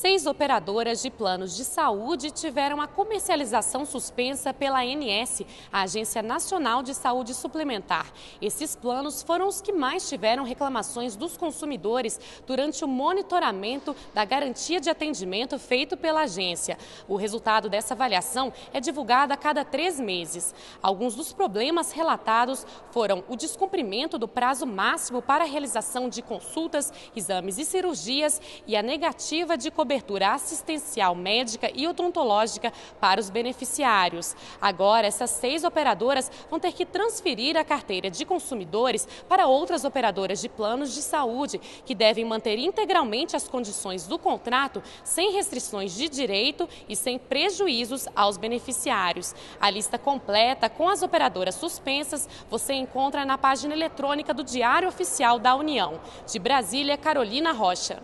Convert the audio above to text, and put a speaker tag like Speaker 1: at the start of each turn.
Speaker 1: Seis operadoras de planos de saúde tiveram a comercialização suspensa pela ANS, a Agência Nacional de Saúde Suplementar. Esses planos foram os que mais tiveram reclamações dos consumidores durante o monitoramento da garantia de atendimento feito pela agência. O resultado dessa avaliação é divulgado a cada três meses. Alguns dos problemas relatados foram o descumprimento do prazo máximo para a realização de consultas, exames e cirurgias e a negativa de cobertura cobertura assistencial médica e odontológica para os beneficiários. Agora, essas seis operadoras vão ter que transferir a carteira de consumidores para outras operadoras de planos de saúde, que devem manter integralmente as condições do contrato sem restrições de direito e sem prejuízos aos beneficiários. A lista completa com as operadoras suspensas você encontra na página eletrônica do Diário Oficial da União. De Brasília, Carolina Rocha.